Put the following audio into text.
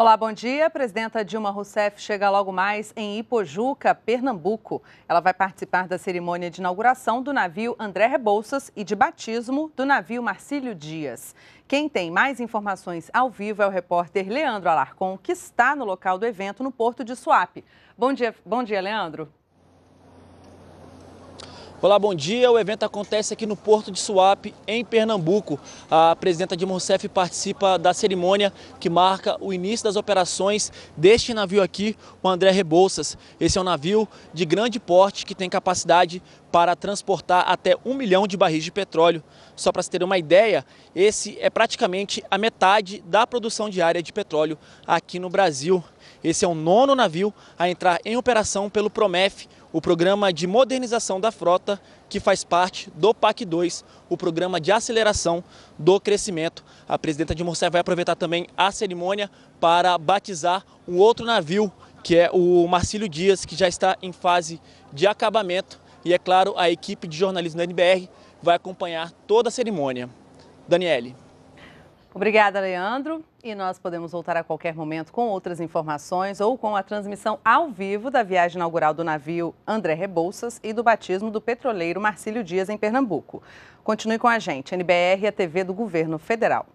Olá, bom dia. A presidenta Dilma Rousseff chega logo mais em Ipojuca, Pernambuco. Ela vai participar da cerimônia de inauguração do navio André Rebouças e de batismo do navio Marcílio Dias. Quem tem mais informações ao vivo é o repórter Leandro Alarcon, que está no local do evento no porto de Suape. Bom dia, bom dia Leandro. Olá, bom dia. O evento acontece aqui no Porto de Suape, em Pernambuco. A presidenta Dilma Rousseff participa da cerimônia que marca o início das operações deste navio aqui, o André Rebouças. Esse é um navio de grande porte que tem capacidade para transportar até um milhão de barris de petróleo. Só para se ter uma ideia, esse é praticamente a metade da produção diária de petróleo aqui no Brasil. Esse é o nono navio a entrar em operação pelo PROMEF, o Programa de Modernização da Frota, que faz parte do PAC 2, o Programa de Aceleração do Crescimento. A presidenta de Morcé vai aproveitar também a cerimônia para batizar um outro navio, que é o Marcílio Dias, que já está em fase de acabamento. E, é claro, a equipe de jornalismo da NBR vai acompanhar toda a cerimônia. Daniele. Obrigada, Leandro. E nós podemos voltar a qualquer momento com outras informações ou com a transmissão ao vivo da viagem inaugural do navio André Rebouças e do batismo do petroleiro Marcílio Dias em Pernambuco. Continue com a gente, NBR e a TV do Governo Federal.